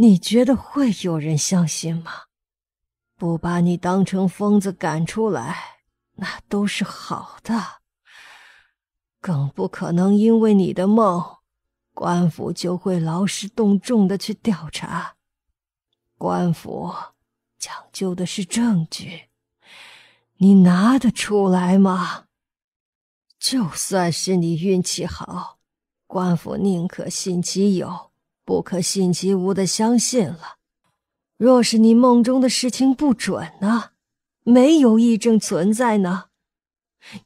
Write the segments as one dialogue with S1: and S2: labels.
S1: 你觉得会有人相信吗？不把你当成疯子赶出来，那都是好的。更不可能因为你的梦，官府就会劳师动众的去调查。官府讲究的是证据，你拿得出来吗？就算是你运气好，官府宁可信其有。不可信其无的相信了，若是你梦中的事情不准呢？没有异症存在呢？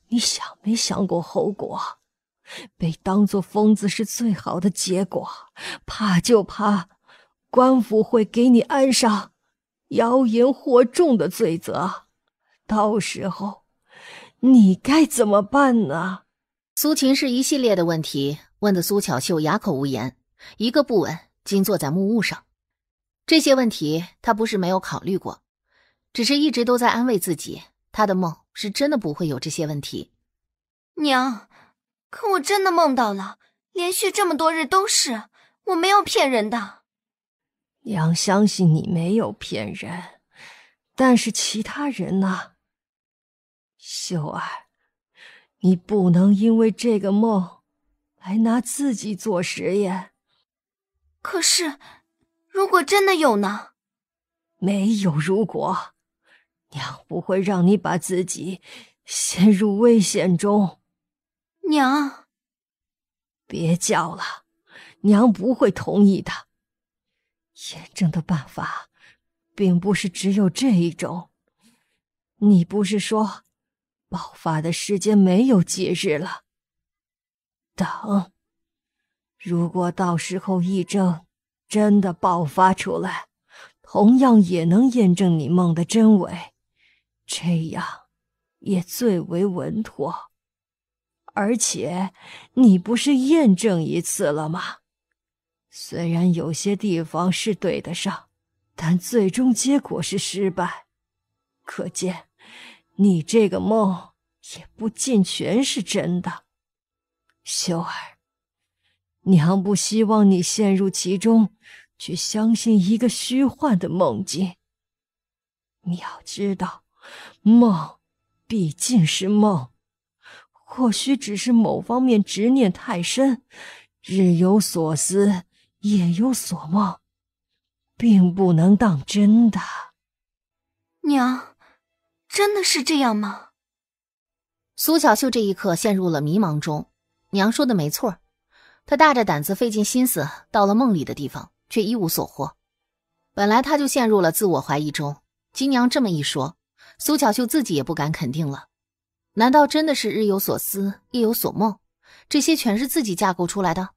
S1: 你想没想过后果？被当作疯子是最好的结果，怕就怕官府会给你安上妖言惑众的罪责，
S2: 到时候你该怎么办呢？苏秦是一系列的问题问的苏巧秀哑口无言。一个不稳，惊坐在木屋上。这些问题他不是没有考虑过，只是一直都在安慰自己：他的梦是真的不会有这些问题。娘，可我真的梦到了，连续这么多日都是，我没有骗人的。
S1: 娘相信你没有骗人，但是其他人呢？秀儿，你不能因为这个梦来拿自己做实验。可是，如果真的有呢？没有如果，娘不会让你把自己陷入危险中。娘，别叫了，娘不会同意的。验证的办法，并不是只有这一种。你不是说，爆发的时间没有节日了？等。如果到时候疫症真的爆发出来，同样也能验证你梦的真伪，这样也最为稳妥。而且你不是验证一次了吗？虽然有些地方是对得上，但最终结果是失败，可见你这个梦也不尽全是真的，修儿。娘不希望你陷入其中，去相信一个虚幻的梦境。你要知道，梦毕竟是梦，或许只是某方面执念太深，日有所思，夜有所梦，
S2: 并不能当真的。娘，真的是这样吗？苏小秀这一刻陷入了迷茫中。娘说的没错。他大着胆子，费尽心思到了梦里的地方，却一无所获。本来他就陷入了自我怀疑中，金娘这么一说，苏巧秀自己也不敢肯定了。难道真的是日有所思，夜有所梦？这些全是自己架构出来的？